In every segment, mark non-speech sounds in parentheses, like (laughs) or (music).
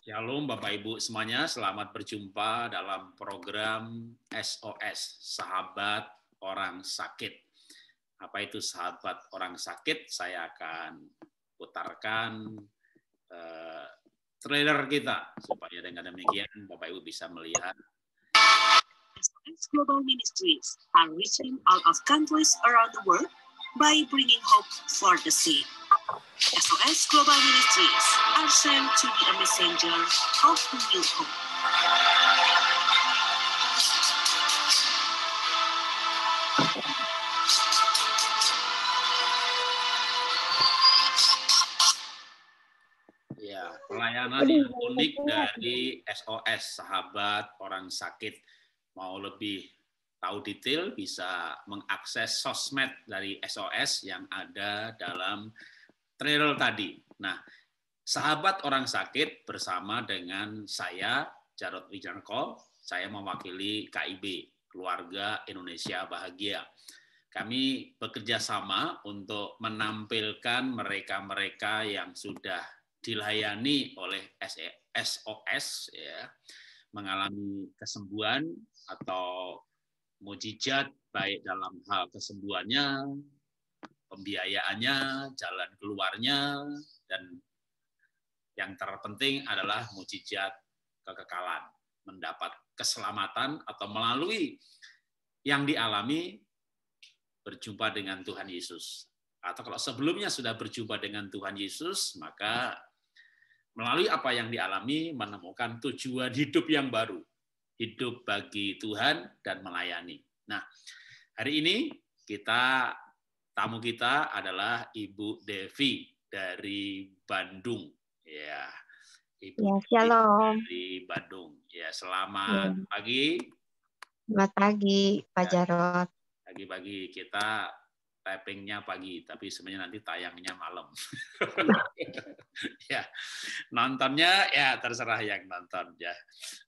Shalom Bapak Ibu semuanya, selamat berjumpa dalam program SOS, Sahabat Orang Sakit. Apa itu sahabat orang sakit? Saya akan putarkan uh, trailer kita supaya dengan demikian Bapak Ibu bisa melihat SOS Global Ministries are reaching out of countries around the world by bringing hope for the sick. SOS Global Ministries are sent to be a messenger of new hope. Ya, pelayanan yang unik dari SOS Sahabat Orang Sakit. Mau lebih tahu detail bisa mengakses sosmed dari SOS yang ada dalam trail tadi. Nah, sahabat orang sakit bersama dengan saya Jarod Wijanko, saya mewakili KIB, Keluarga Indonesia Bahagia. Kami bekerja sama untuk menampilkan mereka-mereka yang sudah dilayani oleh SOS e, ya, mengalami kesembuhan atau mujizat baik dalam hal kesembuhannya pembiayaannya, jalan keluarnya, dan yang terpenting adalah mujizat kekekalan, mendapat keselamatan atau melalui yang dialami berjumpa dengan Tuhan Yesus. Atau kalau sebelumnya sudah berjumpa dengan Tuhan Yesus, maka melalui apa yang dialami menemukan tujuan hidup yang baru, hidup bagi Tuhan dan melayani. Nah, hari ini kita Tamu kita adalah Ibu Devi dari Bandung. Ya, Ibu ya, shalom. Devi dari Bandung. Ya, selamat ya. pagi. Selamat pagi, Pak ya. Jarot. Pagi-pagi kita tapingnya pagi, tapi sebenarnya nanti tayangnya malam. (laughs) ya, nontonnya ya terserah yang nonton ya.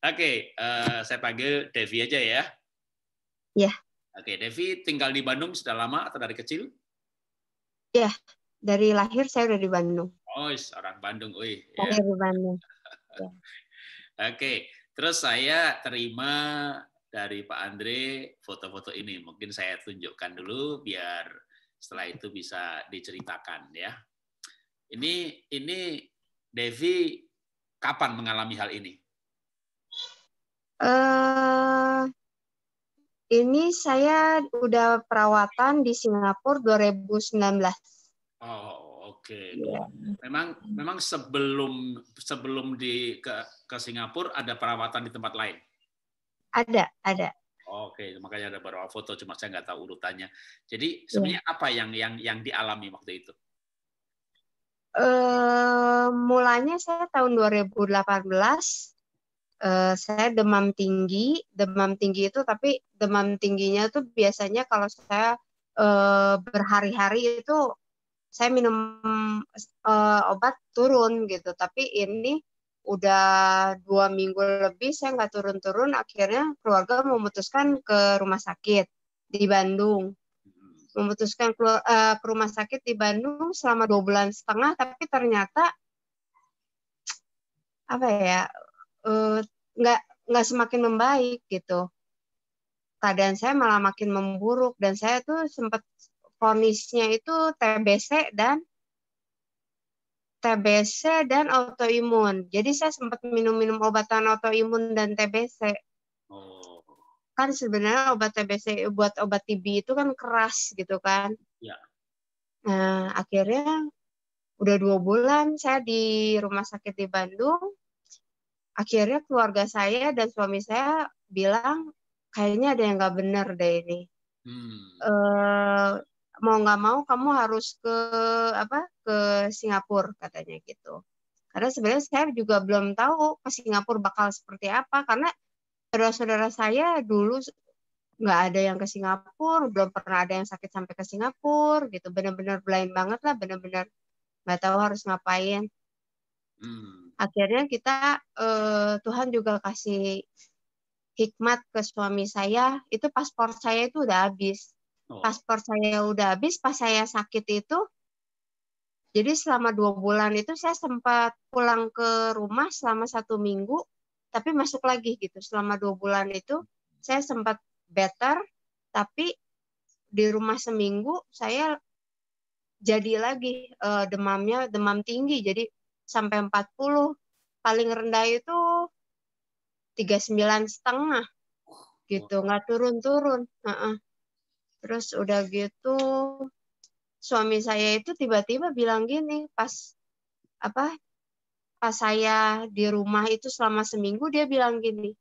Oke, uh, saya panggil Devi aja ya. Ya. Oke, Devi tinggal di Bandung sudah lama atau dari kecil? yeah, dari lahir saya udah di Bandung. Oh, orang Bandung, wih. Ya. Saya di Bandung. Iya. (laughs) Oke, okay. terus saya terima dari Pak Andre foto-foto ini. Mungkin saya tunjukkan dulu biar setelah itu bisa diceritakan ya. Ini ini Devi kapan mengalami hal ini? Uh, ini saya udah perawatan di Singapura 2019. Oh, oke. Okay. Ya. Memang memang sebelum sebelum di ke, ke Singapura ada perawatan di tempat lain. Ada, ada. Oke, okay, makanya ada beberapa foto cuma saya nggak tahu urutannya. Jadi iya. sebenarnya ya. apa yang yang yang dialami waktu itu? Uh, mulanya saya tahun 2018 Eh, saya demam tinggi, demam tinggi itu tapi demam tingginya tuh biasanya kalau saya uh, berhari-hari itu saya minum uh, obat turun gitu, tapi ini udah dua minggu lebih saya nggak turun-turun, akhirnya keluarga memutuskan ke rumah sakit di Bandung hmm. memutuskan keluar, uh, ke rumah sakit di Bandung selama dua bulan setengah tapi ternyata apa ya Eh, nggak uh, nggak semakin membaik gitu keadaan saya malah makin memburuk dan saya tuh sempat fonisnya itu TBC dan TBC dan autoimun. Jadi saya sempat minum-minum obatan autoimun dan TBC. Oh. Kan sebenarnya obat TBC buat obat TB itu kan keras gitu kan. yeah. Nah akhirnya udah dua bulan saya di rumah sakit di Bandung akhirnya keluarga saya dan suami saya bilang kayaknya ada yang nggak bener deh ini hmm. uh, mau nggak mau kamu harus ke apa ke Singapura katanya gitu karena sebenarnya saya juga belum tahu ke Singapura bakal seperti apa karena saudara-saudara saya dulu nggak ada yang ke Singapura belum pernah ada yang sakit sampai ke Singapura gitu benar-benar blind banget lah benar-benar nggak tahu harus ngapain hmm akhirnya kita eh, Tuhan juga kasih hikmat ke suami saya itu paspor saya itu udah habis oh. paspor saya udah habis pas saya sakit itu jadi selama dua bulan itu saya sempat pulang ke rumah selama satu minggu tapi masuk lagi gitu selama dua bulan itu saya sempat better tapi di rumah seminggu saya jadi lagi eh, demamnya demam tinggi jadi sampai 40. Paling rendah itu 39 setengah gitu nggak turun-turun. Uh-uh. Terus udah gitu suami saya itu tiba-tiba bilang gini pas apa pas saya di rumah itu selama seminggu dia bilang gini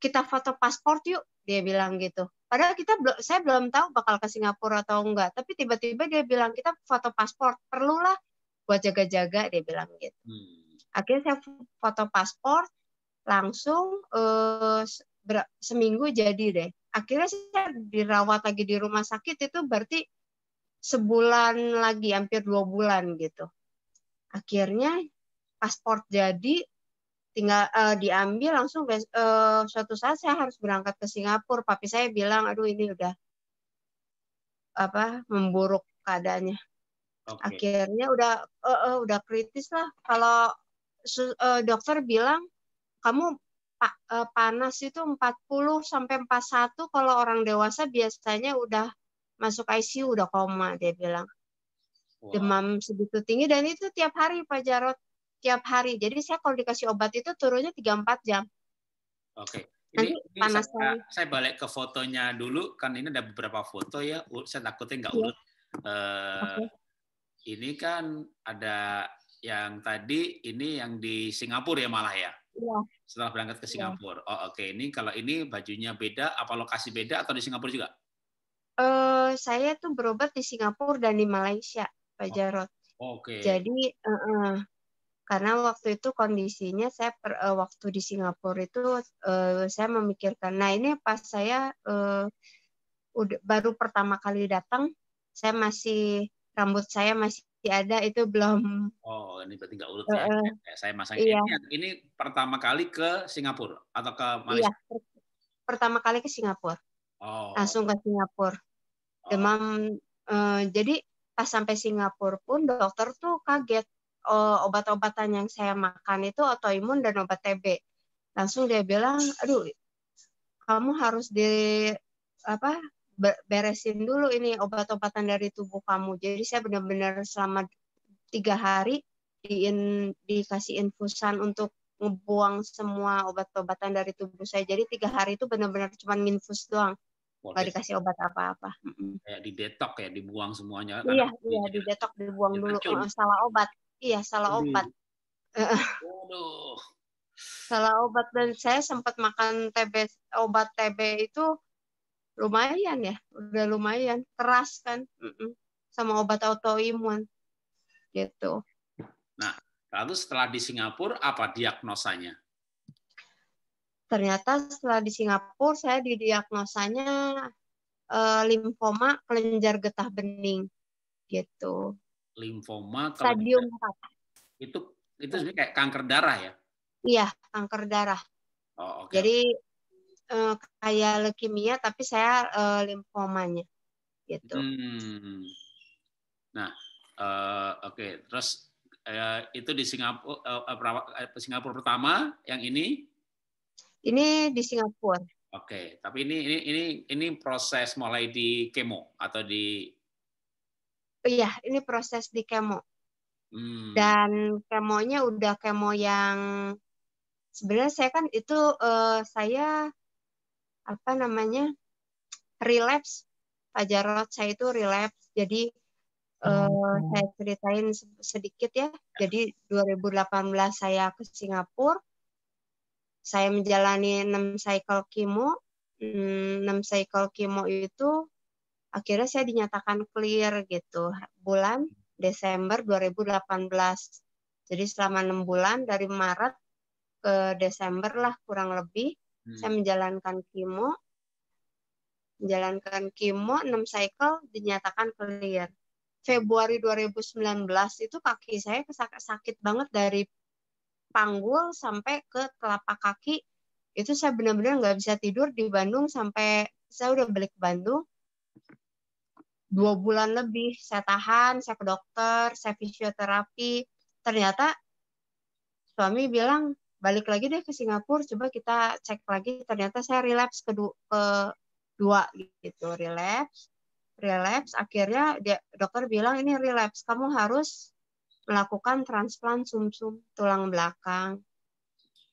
kita foto paspor yuk dia bilang gitu padahal kita saya belum tahu bakal ke Singapura atau enggak tapi tiba-tiba dia bilang kita foto paspor perlulah buat jaga-jaga dia bilang gitu. Hmm. Akhirnya saya foto paspor langsung eh, seminggu jadi deh. Akhirnya saya dirawat lagi di rumah sakit itu berarti sebulan lagi hampir dua bulan gitu. Akhirnya paspor jadi tinggal uh, diambil langsung uh, suatu saat saya harus berangkat ke Singapura. Papi saya bilang, aduh ini udah apa memburuk keadaannya. Okay. Akhirnya udah uh, uh, udah kritis lah. Kalau uh, dokter bilang kamu pa, uh, panas itu 40 sampai 41 kalau orang dewasa biasanya udah masuk ICU udah koma dia bilang. Wow. Demam segitu tinggi dan itu tiap hari Pak Jarot tiap hari. Jadi saya kalau dikasih obat itu turunnya 3-4 jam. Oke. Okay. Ini, Nanti ini panas saya, saya balik ke fotonya dulu kan ini ada beberapa foto ya. Saya takutnya nggak iya. urut. Uh, okay ini kan ada yang tadi ini yang di Singapura ya malah ya. ya. Setelah berangkat ke iya. Singapura. Ya. Oh oke okay. ini kalau ini bajunya beda apa lokasi beda atau di Singapura juga? Uh, saya tuh berobat di Singapura dan di Malaysia, Pak Jarot. Oh, oke. Okay. Jadi uh, uh, karena waktu itu kondisinya saya per, uh, waktu di Singapura itu uh, saya memikirkan. Nah ini pas saya uh, udah, baru pertama kali datang saya masih rambut saya masih ada itu belum. Oh, ini berarti nggak urut uh, ya. Saya masang iya. ini, ya, ini pertama kali ke Singapura atau ke Malaysia? Iya, pertama kali ke Singapura. Oh. Langsung ke Singapura. Oh. Demam. Uh, jadi pas sampai Singapura pun dokter tuh kaget uh, obat-obatan yang saya makan itu autoimun dan obat TB. Langsung dia bilang, aduh, kamu harus di apa beresin dulu ini obat-obatan dari tubuh kamu. Jadi saya benar-benar selama tiga hari diin, dikasih infusan untuk ngebuang semua obat-obatan dari tubuh saya. Jadi tiga hari itu benar-benar cuma infus doang. Nggak dikasih obat apa-apa. Kayak di detox ya, dibuang semuanya. Iya, iya di detox dibuang ya, dulu. Oh, Salah obat. Iya, salah hmm. obat. Waduh. salah obat dan saya sempat makan TB obat TB itu lumayan ya udah lumayan keras kan sama obat autoimun gitu nah lalu setelah di Singapura apa diagnosanya ternyata setelah di Singapura saya didiagnosanya e, eh, limfoma kelenjar getah bening gitu limfoma stadium itu itu sebenarnya kayak kanker darah ya iya kanker darah oh, okay. jadi uh, kayak leukemia tapi saya uh, eh, limfomanya gitu. Hmm. Nah, uh, oke, okay. terus uh, itu di Singapura uh, Singapura pertama yang ini ini di Singapura. Oke, okay. tapi ini ini ini ini proses mulai di kemo atau di Iya, ini proses di kemo. Hmm. Dan kemonya udah kemo yang sebenarnya saya kan itu uh, saya apa namanya relapse Pak jarod saya itu relapse jadi Uh, saya ceritain sedikit ya. Jadi 2018 saya ke Singapura, saya menjalani enam cycle kimo. Hmm, enam cycle kimo itu akhirnya saya dinyatakan clear gitu bulan Desember 2018. Jadi selama enam bulan dari Maret ke Desember lah kurang lebih hmm. saya menjalankan kimo menjalankan kimo 6 cycle dinyatakan clear Februari 2019 itu kaki saya sakit, sakit banget dari panggul sampai ke telapak kaki itu saya benar-benar nggak bisa tidur di Bandung sampai saya udah balik ke Bandung dua bulan lebih saya tahan saya ke dokter saya fisioterapi ternyata suami bilang balik lagi deh ke Singapura coba kita cek lagi ternyata saya relapse ke, kedua gitu relapse relapse akhirnya dia, dokter bilang ini relapse kamu harus melakukan transplant sumsum -sum tulang belakang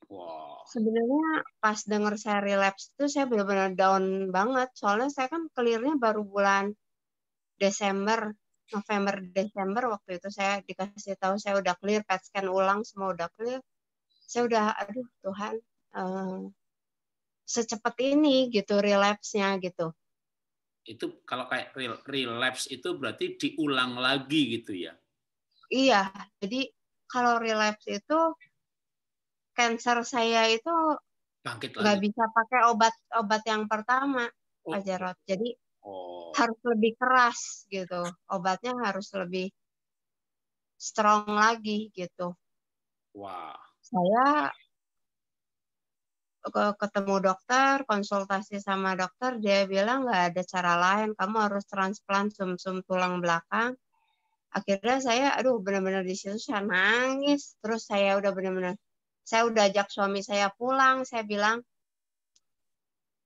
wow. sebenarnya pas dengar saya relapse itu saya benar-benar down banget soalnya saya kan clearnya baru bulan Desember November Desember waktu itu saya dikasih tahu saya udah clear PET scan ulang semua udah clear saya udah aduh Tuhan uh, secepat ini gitu relapse-nya gitu. Itu kalau kayak relapse itu berarti diulang lagi gitu ya. Iya, jadi kalau relapse itu kanker saya itu bangkit Gak bisa pakai obat-obat yang pertama, oh. Pak Jarot. Jadi oh. harus lebih keras gitu. Obatnya harus lebih strong lagi gitu. Wah saya ketemu dokter, konsultasi sama dokter, dia bilang nggak ada cara lain, kamu harus transplant sum-sum tulang belakang. Akhirnya saya, aduh benar-benar di situ saya nangis, terus saya udah benar-benar, saya udah ajak suami saya pulang, saya bilang,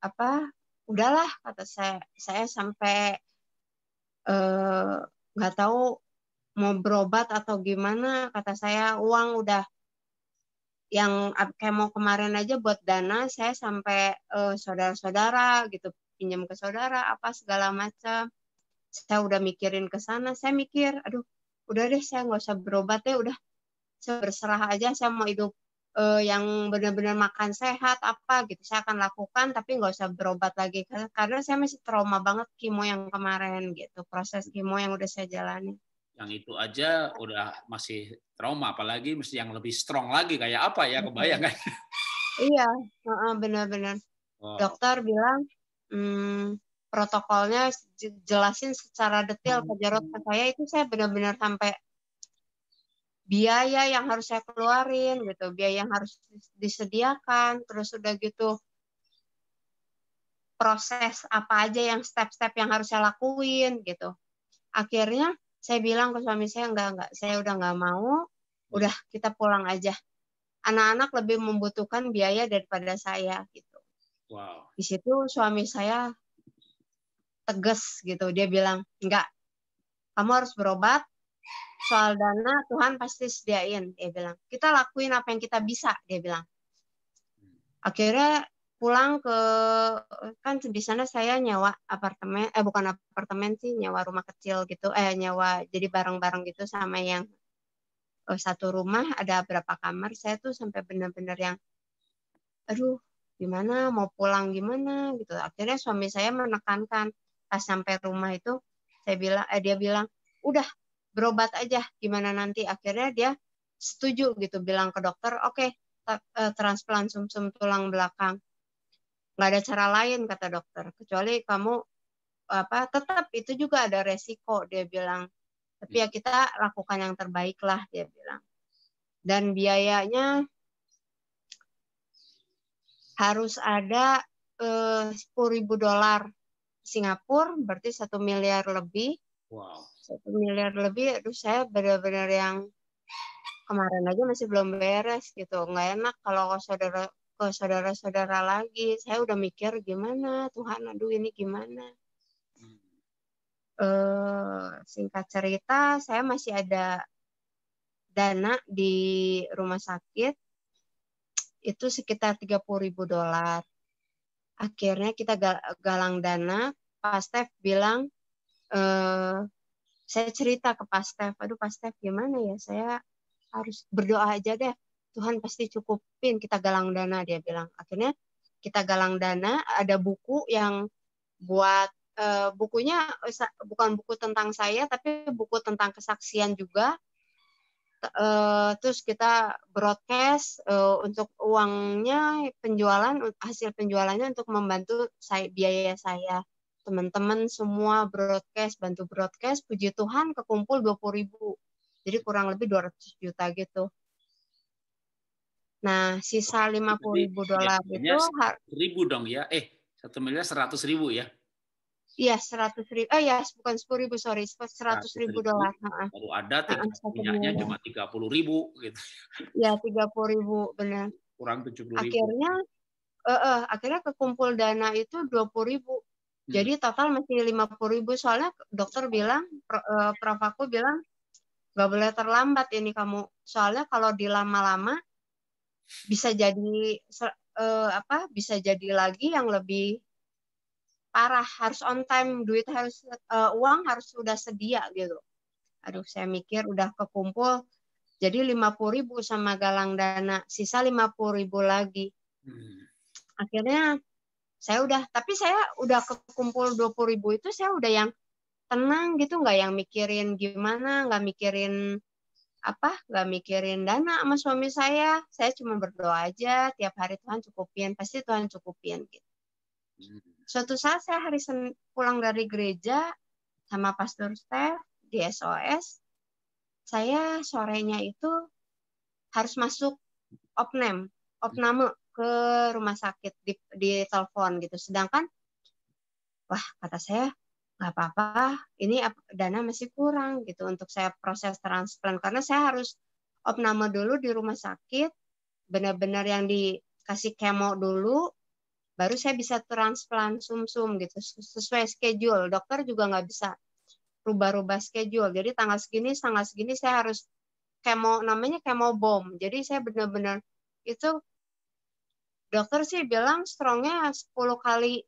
apa, udahlah kata saya, saya sampai eh, nggak uh, tahu mau berobat atau gimana, kata saya uang udah yang kayak mau kemarin aja buat dana saya sampai uh, saudara-saudara gitu pinjam ke saudara apa segala macam saya udah mikirin ke sana saya mikir aduh udah deh saya nggak usah berobat ya udah saya berserah aja saya mau hidup uh, yang benar-benar makan sehat apa gitu saya akan lakukan tapi nggak usah berobat lagi karena saya masih trauma banget kimo yang kemarin gitu proses kimo yang udah saya jalani yang itu aja udah masih trauma apalagi mesti yang lebih strong lagi kayak apa ya kebayang kan iya benar-benar oh. dokter bilang hmm, protokolnya jelasin secara detail ke Jarod ke saya itu saya benar-benar sampai biaya yang harus saya keluarin gitu biaya yang harus disediakan terus sudah gitu proses apa aja yang step-step yang harus saya lakuin gitu akhirnya saya bilang ke suami saya enggak enggak saya udah enggak mau hmm. udah kita pulang aja anak-anak lebih membutuhkan biaya daripada saya gitu wow. di situ suami saya tegas gitu dia bilang enggak kamu harus berobat soal dana Tuhan pasti sediain dia bilang kita lakuin apa yang kita bisa dia bilang hmm. akhirnya pulang ke kan di sana saya nyawa apartemen eh bukan apartemen sih nyawa rumah kecil gitu eh nyawa jadi bareng-bareng gitu sama yang oh, satu rumah ada berapa kamar saya tuh sampai benar-benar yang aduh gimana mau pulang gimana gitu akhirnya suami saya menekankan pas sampai rumah itu saya bilang eh, dia bilang udah berobat aja gimana nanti akhirnya dia setuju gitu bilang ke dokter oke okay, eh, transplant sumsum -sum tulang belakang nggak ada cara lain kata dokter kecuali kamu apa tetap itu juga ada resiko dia bilang tapi ya kita lakukan yang terbaik lah dia bilang dan biayanya harus ada eh, sepuluh ribu dolar Singapura berarti satu miliar lebih wow satu miliar lebih aduh saya benar-benar yang kemarin aja masih belum beres gitu nggak enak kalau saudara ke saudara-saudara lagi. Saya udah mikir gimana Tuhan, aduh ini gimana. Eh singkat cerita, saya masih ada dana di rumah sakit itu sekitar 30 ribu dolar. Akhirnya kita galang dana, Pak Steph bilang, eh, saya cerita ke Pak Steph, aduh Pak Steph gimana ya, saya harus berdoa aja deh Tuhan pasti cukupin kita galang dana dia bilang akhirnya kita galang dana ada buku yang buat e, bukunya eh, bukan buku tentang saya tapi buku tentang kesaksian juga e, terus kita broadcast e, untuk uangnya penjualan hasil penjualannya untuk membantu saya biaya saya teman-teman semua broadcast bantu broadcast puji Tuhan kekumpul puluh ribu jadi kurang lebih 200 juta gitu Nah, sisa lima puluh ribu dolar itu ribu dong ya? Eh, satu miliar seratus ribu ya? Iya seratus ribu. Eh, ya, bukan sepuluh ribu sorry, seratus ribu dolar. Baru ada minyaknya cuma tiga puluh ribu gitu. Ya tiga puluh ribu benar. Kurang tujuh ribu. Akhirnya, eh uh, akhirnya kekumpul dana itu dua puluh ribu. Hmm. Jadi total masih lima puluh ribu soalnya dokter bilang, uh, prof aku bilang nggak boleh terlambat ini kamu. Soalnya kalau dilama-lama bisa jadi uh, apa bisa jadi lagi yang lebih parah harus on time duit harus uh, uang harus sudah sedia gitu aduh saya mikir udah kekumpul jadi lima puluh ribu sama galang dana sisa lima puluh ribu lagi hmm. akhirnya saya udah tapi saya udah kekumpul dua puluh ribu itu saya udah yang tenang gitu nggak yang mikirin gimana nggak mikirin apa nggak mikirin dana sama suami saya saya cuma berdoa aja tiap hari Tuhan cukupin pasti Tuhan cukupin gitu hmm. suatu saat saya hari sen pulang dari gereja sama pastor Steph di SOS saya sorenya itu harus masuk opname opname ke rumah sakit di, di telepon gitu sedangkan wah kata saya nggak apa-apa ini dana masih kurang gitu untuk saya proses transplant karena saya harus opname dulu di rumah sakit benar-benar yang dikasih kemo dulu baru saya bisa transplant sum sum gitu sesuai schedule dokter juga nggak bisa rubah-rubah schedule jadi tanggal segini tanggal segini saya harus kemo namanya kemo bom jadi saya benar-benar itu dokter sih bilang strongnya 10 kali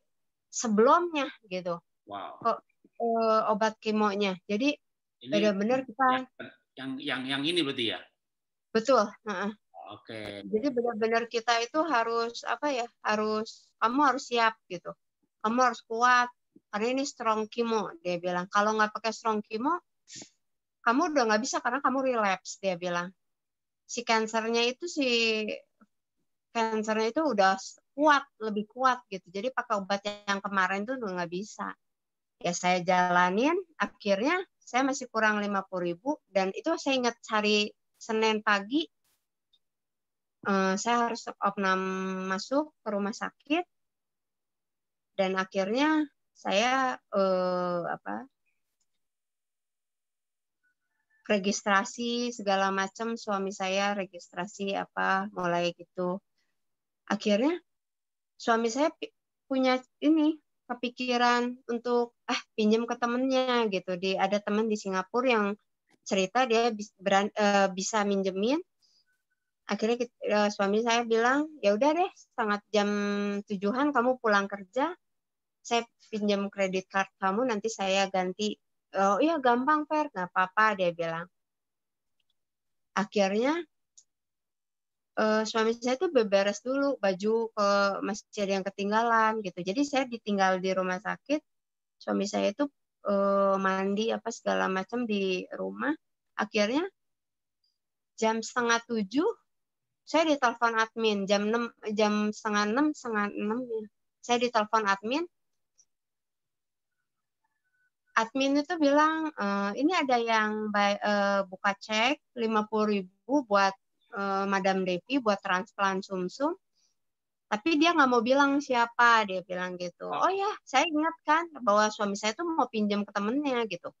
sebelumnya gitu wow. Eh, obat kemonya. Jadi benar-benar kita yang, yang yang ini berarti ya. Betul. Uh-uh. Oke. Okay. Jadi benar-benar kita itu harus apa ya? Harus kamu harus siap gitu. Kamu harus kuat karena ini strong kemo dia bilang. Kalau nggak pakai strong kemo, kamu udah nggak bisa karena kamu relapse dia bilang. Si kansernya itu si kansernya itu udah kuat lebih kuat gitu. Jadi pakai obat yang kemarin tuh udah nggak bisa ya saya jalanin akhirnya saya masih kurang 50 ribu dan itu saya ingat hari Senin pagi eh, saya harus opnam masuk ke rumah sakit dan akhirnya saya eh, apa registrasi segala macam suami saya registrasi apa mulai gitu akhirnya suami saya punya ini kepikiran untuk ah pinjam ke temennya gitu di ada temen di Singapura yang cerita dia bis, beran, e, bisa minjemin akhirnya kita, e, eh, suami saya bilang ya udah deh sangat jam tujuhan kamu pulang kerja saya pinjam kredit card kamu nanti saya ganti oh iya gampang per nggak apa-apa dia bilang akhirnya uh, suami saya tuh beberes dulu baju ke masjid yang ketinggalan gitu. Jadi saya ditinggal di rumah sakit, suami saya itu uh, eh, mandi apa segala macam di rumah. Akhirnya jam setengah tujuh saya ditelepon admin jam enam, jam setengah enam setengah enam ya. saya ditelepon admin admin itu bilang e, ini ada yang buka cek puluh ribu buat uh, eh, Madam Devi buat transplant sumsum. -sum. Tapi dia nggak mau bilang siapa, dia bilang gitu. Oh ya, saya ingat kan bahwa suami saya tuh mau pinjam ke temennya gitu.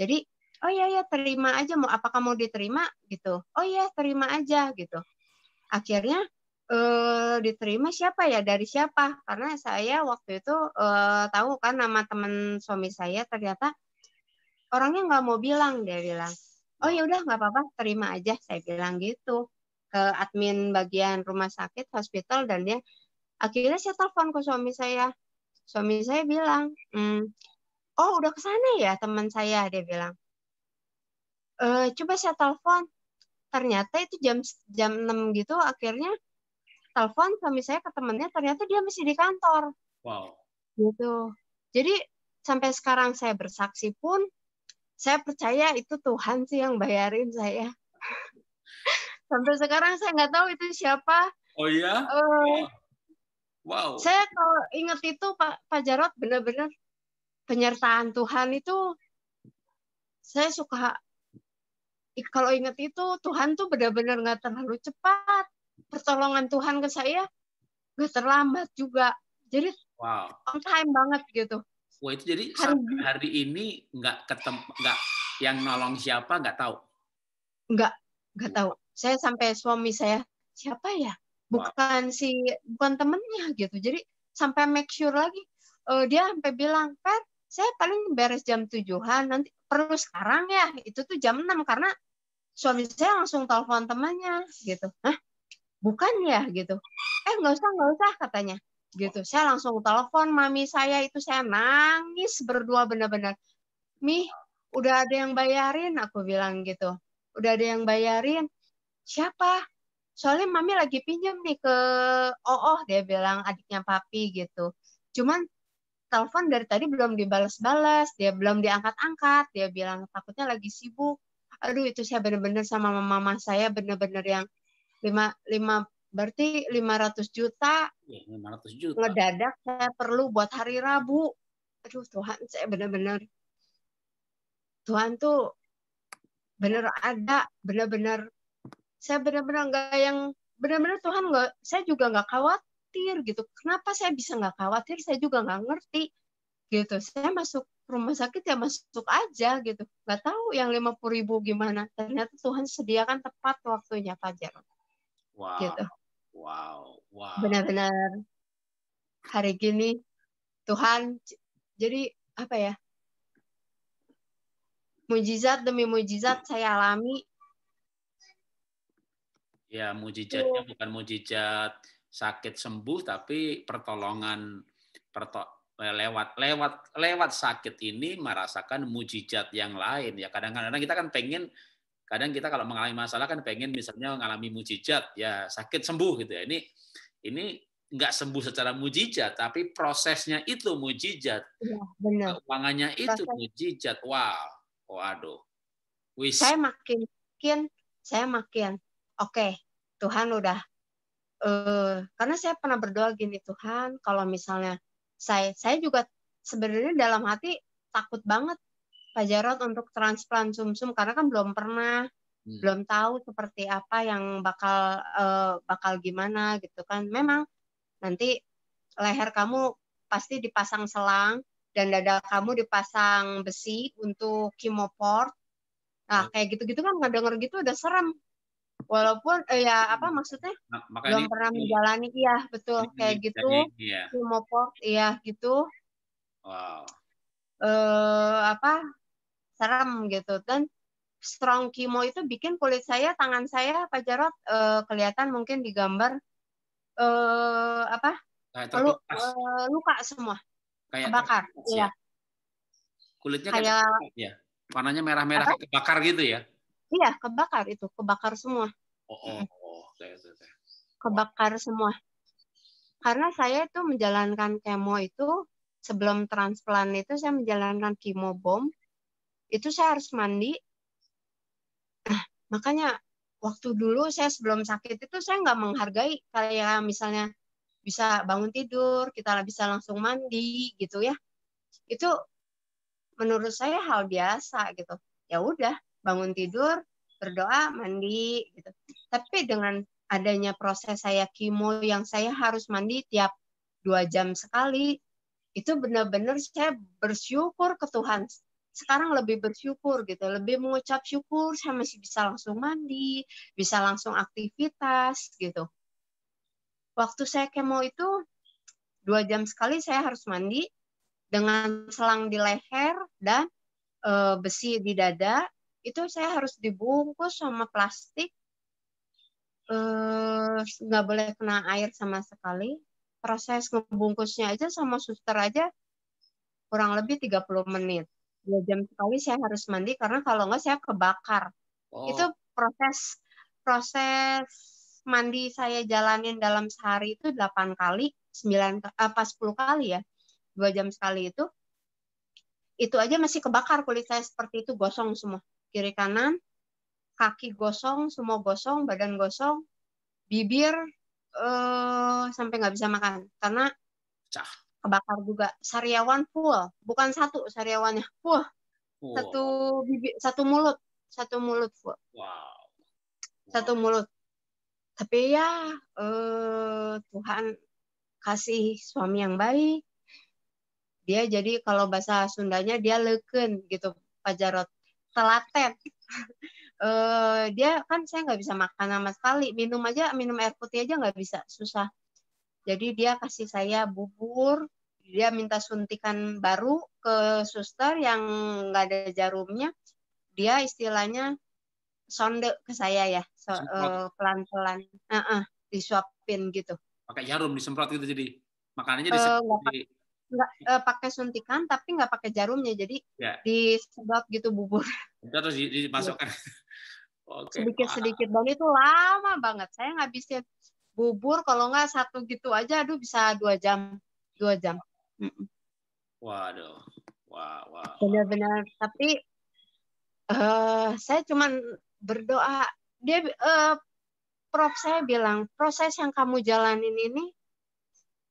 Jadi, oh ya ya terima aja mau apakah mau diterima gitu. Oh ya terima aja gitu. Akhirnya eh, diterima siapa ya dari siapa? Karena saya waktu itu eh, tahu kan nama teman suami saya ternyata orangnya nggak mau bilang dia bilang oh ya udah nggak apa-apa terima aja saya bilang gitu ke admin bagian rumah sakit hospital dan dia akhirnya saya telepon ke suami saya suami saya bilang mm, oh udah ke sana ya teman saya dia bilang e, coba saya telepon ternyata itu jam jam 6 gitu akhirnya telepon suami saya ke temannya ternyata dia masih di kantor wow gitu jadi sampai sekarang saya bersaksi pun saya percaya itu Tuhan sih yang bayarin saya (laughs) Sampai sekarang saya nggak tahu itu siapa. Oh iya? Uh, wow. Saya kalau ingat itu Pak Pak Jarot benar-benar penyertaan Tuhan itu saya suka kalau ingat itu Tuhan tuh benar-benar nggak terlalu cepat pertolongan Tuhan ke saya nggak terlambat juga jadi wow. on time banget gitu wah itu jadi hari, hari ini nggak ketemu nggak yang nolong siapa nggak tahu nggak nggak tahu saya sampai suami saya siapa ya bukan si bukan temennya gitu jadi sampai make sure lagi uh, dia sampai bilang Pak saya paling beres jam tujuhan nanti perlu sekarang ya itu tuh jam 6 karena suami saya langsung telepon temannya gitu Hah? bukan ya gitu eh nggak usah nggak usah katanya gitu saya langsung telepon mami saya itu saya nangis berdua benar-benar mi udah ada yang bayarin aku bilang gitu udah ada yang bayarin siapa soalnya mami lagi pinjam nih ke oh dia bilang adiknya papi gitu cuman telepon dari tadi belum dibalas-balas dia belum diangkat-angkat dia bilang takutnya lagi sibuk aduh itu saya bener-bener sama mama saya bener-bener yang lima lima berarti 500 juta, ya, 500 juta. ngedadak saya perlu buat hari Rabu. Aduh Tuhan, saya benar-benar Tuhan tuh benar ada, benar-benar saya benar-benar nggak yang benar-benar Tuhan nggak saya juga nggak khawatir gitu kenapa saya bisa nggak khawatir saya juga nggak ngerti gitu saya masuk rumah sakit ya masuk aja gitu nggak tahu yang lima puluh ribu gimana ternyata Tuhan sediakan tepat waktunya Fajar wow gitu. wow wow benar-benar hari gini Tuhan jadi apa ya mujizat demi mujizat saya alami Ya, mujizatnya oh. bukan mujizat sakit sembuh tapi pertolongan perto eh, lewat lewat lewat sakit ini merasakan mujizat yang lain ya kadang-kadang kita kan pengen kadang kita kalau mengalami masalah kan pengen misalnya mengalami mujizat ya sakit sembuh gitu ya ini ini nggak sembuh secara mujizat tapi prosesnya itu mujizat ya, keuangannya itu Proses. mujizat wow waduh Wis. saya makin makin saya makin oke okay, Tuhan udah uh, karena saya pernah berdoa gini Tuhan kalau misalnya saya saya juga sebenarnya dalam hati takut banget Pak Jarod untuk transplant sumsum -sum, karena kan belum pernah hmm. belum tahu seperti apa yang bakal uh, bakal gimana gitu kan memang nanti leher kamu pasti dipasang selang dan dada kamu dipasang besi untuk kimoport. Nah, hmm. kayak gitu-gitu kan nggak denger gitu udah serem walaupun eh, ya apa hmm. maksudnya Makanya belum pernah menjalani iya betul ini, kayak ini, gitu iya. iya gitu wow eh apa serem gitu dan strong kimo itu bikin kulit saya tangan saya Pak Jarot eh, kelihatan mungkin digambar eh apa lu, eh, luka semua kayak bakar ya. iya kulitnya kayak, kayak ya warnanya merah-merah kebakar gitu ya Iya, kebakar itu, kebakar semua. Oh, oh, oh. Kebakar semua. Karena saya itu menjalankan kemo itu sebelum transplant itu saya menjalankan kemo bom. Itu saya harus mandi. Nah, makanya waktu dulu saya sebelum sakit itu saya nggak menghargai kayak misalnya bisa bangun tidur, kita bisa langsung mandi gitu ya. Itu menurut saya hal biasa gitu. Ya udah, bangun tidur, berdoa, mandi gitu. Tapi dengan adanya proses saya kimo yang saya harus mandi tiap dua jam sekali, itu benar-benar saya bersyukur ke Tuhan. Sekarang lebih bersyukur gitu, lebih mengucap syukur saya masih bisa langsung mandi, bisa langsung aktivitas gitu. Waktu saya kemo itu dua jam sekali saya harus mandi dengan selang di leher dan e, besi di dada itu saya harus dibungkus sama plastik eh, nggak boleh kena air sama sekali proses membungkusnya aja sama suster aja kurang lebih 30 menit dua jam sekali saya harus mandi karena kalau nggak saya kebakar oh. itu proses proses mandi saya jalanin dalam sehari itu 8 kali 9 apa 10 kali ya dua jam sekali itu itu aja masih kebakar kulit saya seperti itu gosong semua kiri kanan, kaki gosong, semua gosong, badan gosong, bibir eh, sampai nggak bisa makan karena Cah. kebakar juga. Sariawan full, bukan satu sariawannya full, wow. satu bibir, satu mulut, satu mulut full, wow. wow. satu mulut. Tapi ya uh, Tuhan kasih suami yang baik, dia jadi kalau bahasa Sundanya dia leken gitu Pak Jarot telaten uh, (laughs) dia kan saya nggak bisa makan sama sekali minum aja minum air putih aja nggak bisa susah jadi dia kasih saya bubur dia minta suntikan baru ke suster yang nggak ada jarumnya dia istilahnya sonde ke saya ya so, uh, pelan-pelan uh, uh, disuapin gitu pakai jarum disemprot gitu jadi makanannya eh, disemprot uh, nggak uh, pakai suntikan tapi nggak pakai jarumnya jadi ya. disedot gitu bubur terus dimasukkan iya. (laughs) okay. sedikit sedikit dan itu lama banget saya ngabisin bubur kalau nggak satu gitu aja aduh bisa dua jam dua jam waduh wah wah benar-benar tapi uh, saya cuman berdoa dia uh, prof saya bilang proses yang kamu jalanin ini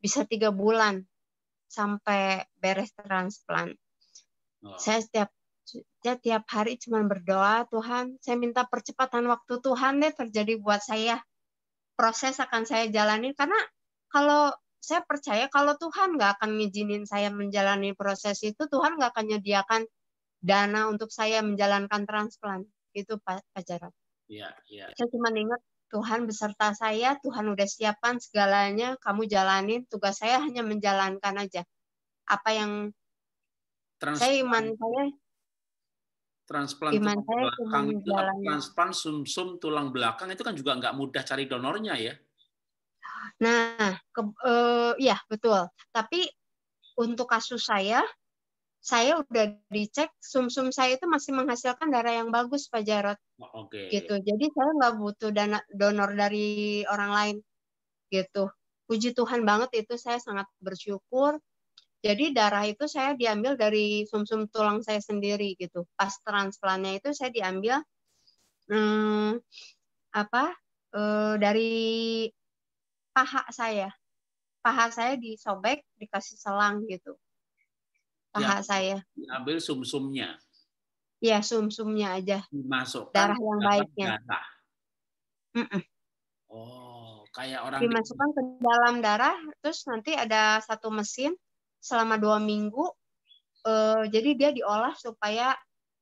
bisa tiga bulan sampai beres transplant. Oh. Saya setiap setiap hari cuma berdoa, Tuhan, saya minta percepatan waktu Tuhan deh terjadi buat saya. Proses akan saya jalani karena kalau saya percaya kalau Tuhan nggak akan ngizinin saya menjalani proses itu, Tuhan nggak akan menyediakan dana untuk saya menjalankan transplant. Itu Pak Jarot. Iya, iya. Saya cuma ingat Tuhan beserta saya, Tuhan udah siapkan segalanya, kamu jalanin, tugas saya hanya menjalankan aja. Apa yang Trans saya iman saya transplant iman saya belakang itu transplant sumsum -sum tulang belakang itu kan juga nggak mudah cari donornya ya. Nah, ke, uh, ya betul. Tapi untuk kasus saya saya udah dicek sumsum -sum saya itu masih menghasilkan darah yang bagus Pak Jarot. Oh, okay. Gitu. Jadi saya nggak butuh dana, donor dari orang lain. Gitu. Puji Tuhan banget itu saya sangat bersyukur. Jadi darah itu saya diambil dari sumsum -sum tulang saya sendiri gitu. Pas transplantnya itu saya diambil hmm, apa? E, dari paha saya. Paha saya disobek, dikasih selang gitu paha ya, saya. Diambil sumsumnya. Ya sumsumnya aja. Dimasukkan darah yang baiknya. Darah. Mm -mm. Oh, kayak orang dimasukkan di... ke dalam darah, terus nanti ada satu mesin selama dua minggu. uh, jadi dia diolah supaya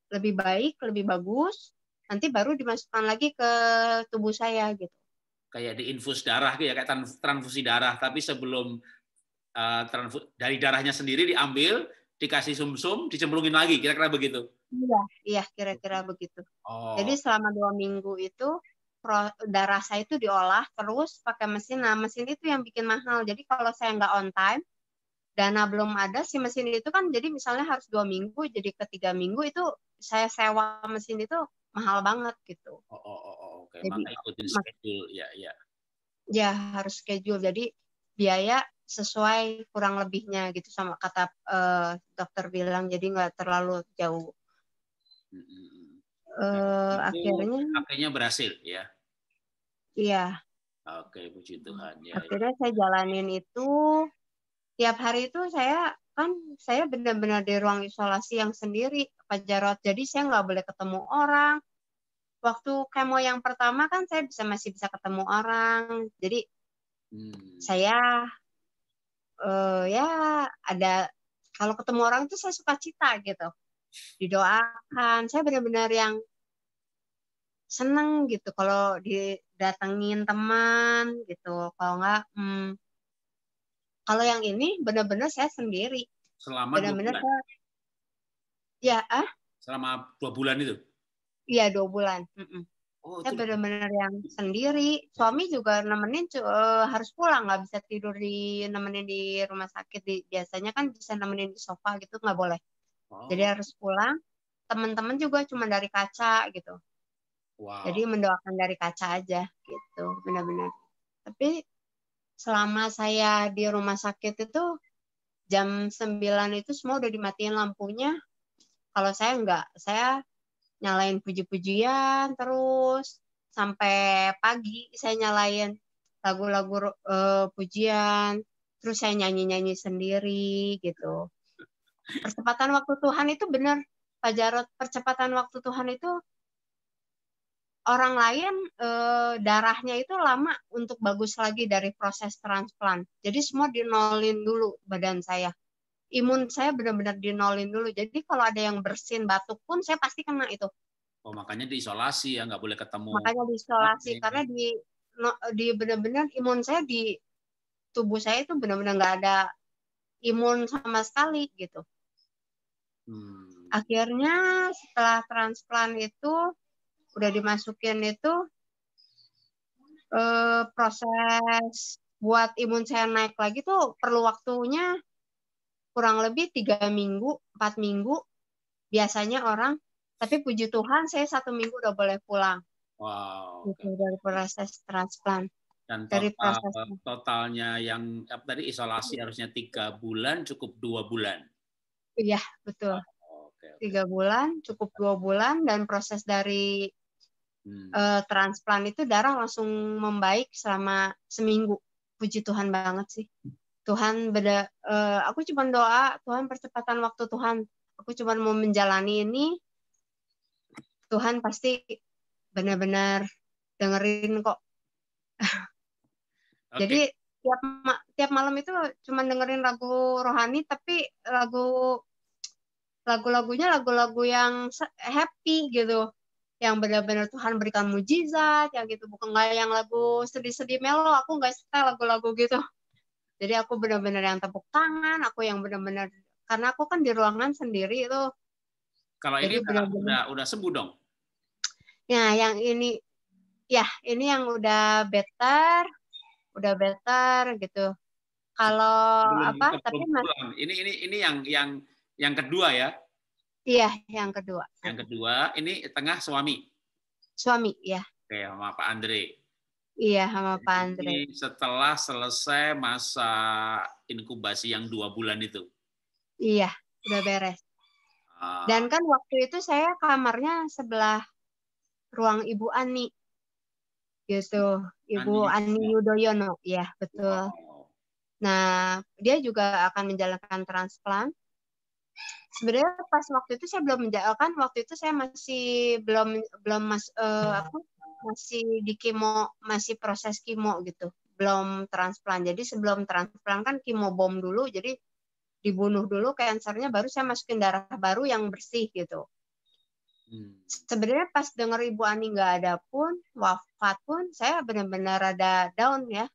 lebih baik, lebih bagus. Nanti baru dimasukkan lagi ke tubuh saya gitu. Kayak diinfus darah, kayak transfusi darah. Tapi sebelum uh, dari darahnya sendiri diambil, dikasih sumsum, dicemplungin lagi, kira-kira begitu. Iya, iya kira-kira begitu. Oh. Jadi selama dua minggu itu darah saya itu diolah terus pakai mesin. Nah mesin itu yang bikin mahal. Jadi kalau saya nggak on time, dana belum ada si mesin itu kan jadi misalnya harus dua minggu jadi ketiga minggu itu saya sewa mesin itu mahal banget gitu. Oh, oh, oh, oh oke. Okay. Jadi, ikutin schedule ya ya. Ya harus schedule. Jadi biaya sesuai kurang lebihnya gitu sama kata uh, dokter bilang jadi nggak terlalu jauh uh, itu akhirnya akhirnya berhasil ya iya oke puji Tuhan ya, ya. akhirnya ya. saya jalanin itu tiap hari itu saya kan saya benar-benar di ruang isolasi yang sendiri Pak Jarot jadi saya nggak boleh ketemu orang waktu kemo yang pertama kan saya bisa masih bisa ketemu orang jadi hmm. saya uh, ya ada kalau ketemu orang tuh saya suka cita gitu didoakan saya benar-benar yang seneng gitu kalau didatengin teman gitu kalau nggak hmm, kalau yang ini benar-benar saya sendiri selama benar-benar saya ya ah selama dua bulan itu iya dua bulan mm -mm. Oh, saya benar-benar yang sendiri. Suami juga nemenin uh, harus pulang, nggak bisa tidur di nemenin di rumah sakit. Di, biasanya kan bisa nemenin di sofa gitu, nggak boleh. Wow. Jadi oh. harus pulang. Teman-teman juga cuma dari kaca gitu. Wow. Jadi mendoakan dari kaca aja gitu, benar-benar. Tapi selama saya di rumah sakit itu jam 9 itu semua udah dimatiin lampunya. Kalau saya nggak, saya nyalain puji-pujian terus sampai pagi saya nyalain lagu-lagu uh, pujian terus saya nyanyi-nyanyi sendiri gitu percepatan waktu Tuhan itu benar Pak Jarot percepatan waktu Tuhan itu orang lain e, darahnya itu lama untuk bagus lagi dari proses transplant. Jadi semua dinolin dulu badan saya imun saya benar-benar dinolin dulu. Jadi kalau ada yang bersin batuk pun saya pasti kena itu. Oh makanya diisolasi ya nggak boleh ketemu. Makanya diisolasi okay. karena di di benar-benar imun saya di tubuh saya itu benar-benar nggak ada imun sama sekali gitu. Hmm. Akhirnya setelah transplant itu udah dimasukin itu eh, proses buat imun saya naik lagi tuh perlu waktunya kurang lebih tiga minggu, empat minggu biasanya orang. Tapi puji Tuhan saya satu minggu udah boleh pulang. Wow. Gitu, dari proses transplant. Dan total, dari proses totalnya yang apa eh, tadi isolasi harusnya tiga bulan cukup dua bulan. Iya betul. Oh, ah, okay, okay. Tiga bulan cukup dua bulan dan proses dari hmm. uh, transplant itu darah langsung membaik selama seminggu. Puji Tuhan banget sih. Tuhan beda uh, aku cuma doa Tuhan percepatan waktu Tuhan aku cuma mau menjalani ini Tuhan pasti benar-benar dengerin kok okay. (laughs) jadi tiap ma tiap malam itu cuma dengerin lagu rohani tapi lagu lagu-lagunya lagu-lagu yang happy gitu yang benar-benar Tuhan berikan mujizat yang gitu bukan nggak yang lagu sedih-sedih melo aku nggak suka lagu-lagu gitu jadi aku benar-benar yang tepuk tangan, aku yang benar-benar karena aku kan di ruangan sendiri itu. Kalau ini benar -benar, udah udah sembuh dong. Ya, yang ini ya, ini yang udah better, udah better gitu. Kalau apa? Tapi ini ini ini yang yang yang kedua ya. Iya, yang kedua. Yang kedua, ini tengah suami. Suami, ya. Oke, sama Pak Andre. Iya, sama Pak Andre. setelah selesai masa inkubasi yang dua bulan itu. Iya, udah beres. Ah. Dan kan waktu itu saya kamarnya sebelah ruang Ibu Ani. Gitu, Ibu Ani, Ani iya. Yudhoyono. Iya, betul. Wow. Nah, dia juga akan menjalankan transplant. Sebenarnya pas waktu itu saya belum menjalankan, waktu itu saya masih belum belum mas, uh, eh, aku masih di kimo masih proses kimo gitu belum transplant jadi sebelum transplant kan kimo bom dulu jadi dibunuh dulu kansernya baru saya masukin darah baru yang bersih gitu hmm. sebenarnya pas denger ibu Ani nggak ada pun wafat pun saya benar-benar ada down ya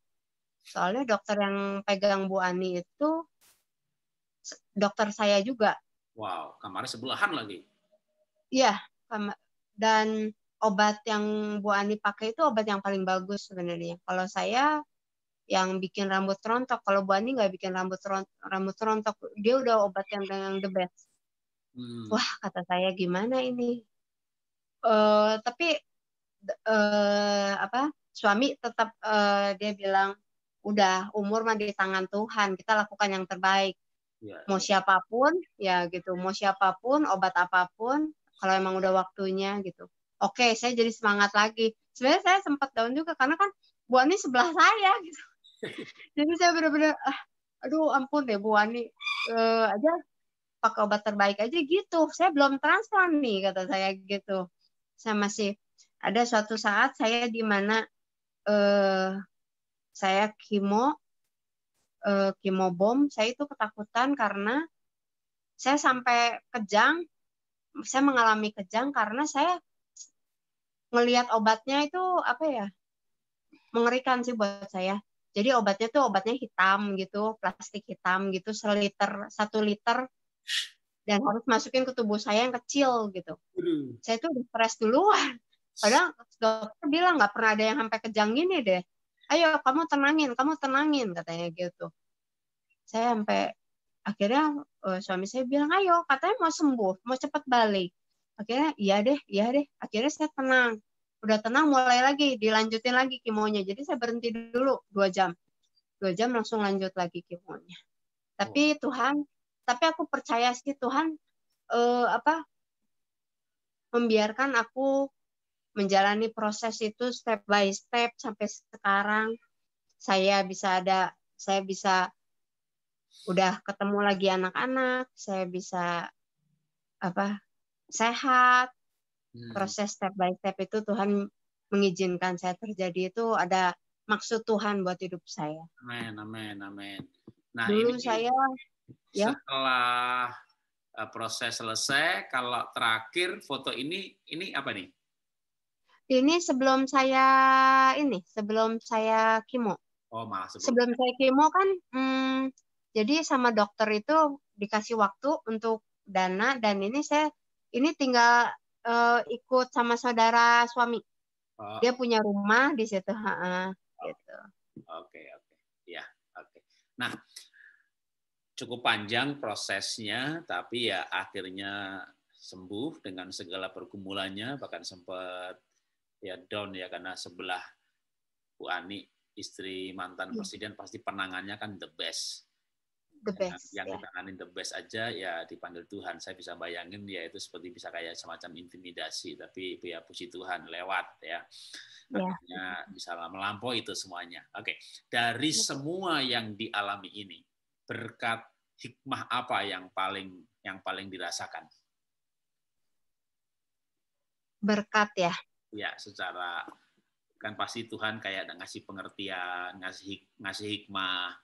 soalnya dokter yang pegang Bu Ani itu dokter saya juga wow kamarnya sebelahan lagi iya dan obat yang Bu Ani pakai itu obat yang paling bagus sebenarnya. Kalau saya yang bikin rambut rontok, kalau Bu Ani nggak bikin rambut rontok, rambut rontok, dia udah obat yang yang the best. Hmm. Wah kata saya gimana ini? Uh, tapi uh, apa? Suami tetap uh, dia bilang udah umur mah di tangan Tuhan, kita lakukan yang terbaik. Ya, ya. Mau siapapun ya gitu, mau siapapun obat apapun kalau emang udah waktunya gitu oke okay, saya jadi semangat lagi sebenarnya saya sempat down juga karena kan Bu Ani sebelah saya gitu (laughs) jadi saya benar-benar ah, aduh ampun deh Bu Ani uh, eh, aja pakai obat terbaik aja gitu saya belum transplant nih kata saya gitu saya masih ada suatu saat saya di mana uh, saya kimo uh, kimo bom saya itu ketakutan karena saya sampai kejang saya mengalami kejang karena saya ngelihat obatnya itu apa ya mengerikan sih buat saya jadi obatnya tuh obatnya hitam gitu plastik hitam gitu seliter satu liter dan harus masukin ke tubuh saya yang kecil gitu Aduh. saya tuh stres duluan padahal dokter bilang nggak pernah ada yang sampai kejang gini deh ayo kamu tenangin kamu tenangin katanya gitu saya sampai akhirnya eh, suami saya bilang ayo katanya mau sembuh mau cepat balik akhirnya iya deh iya deh akhirnya saya tenang udah tenang mulai lagi dilanjutin lagi kimonya jadi saya berhenti dulu dua jam dua jam langsung lanjut lagi kimonya tapi oh. Tuhan tapi aku percaya sih Tuhan eh, apa membiarkan aku menjalani proses itu step by step sampai sekarang saya bisa ada saya bisa udah ketemu lagi anak-anak saya bisa apa sehat hmm. proses step by step itu Tuhan mengizinkan saya terjadi itu ada maksud Tuhan buat hidup saya. Amin, amin, amin. Nah, dulu ini, saya ya setelah e, proses selesai, kalau terakhir foto ini ini apa nih? Ini sebelum saya ini, sebelum saya kimo. Oh, malah sebelum. Sebelum saya kimo kan hmm, jadi sama dokter itu dikasih waktu untuk dana dan ini saya ini tinggal uh, ikut sama saudara suami. Oh. Dia punya rumah di situ. Gitu. Oke, Oke, okay, Okay. Ya, oke. Okay. Nah, cukup panjang prosesnya tapi ya akhirnya sembuh dengan segala pergumulannya bahkan sempat ya down ya karena sebelah Bu Ani istri mantan iya. presiden pasti penangannya kan the best the best, yang yeah. kita the best aja ya dipanggil Tuhan saya bisa bayangin ya itu seperti bisa kayak semacam intimidasi tapi ya puji Tuhan lewat ya yeah. bisa melampaui itu semuanya oke okay. dari ya. semua yang dialami ini berkat hikmah apa yang paling yang paling dirasakan berkat ya ya secara kan pasti Tuhan kayak ngasih pengertian ngasih ngasih hikmah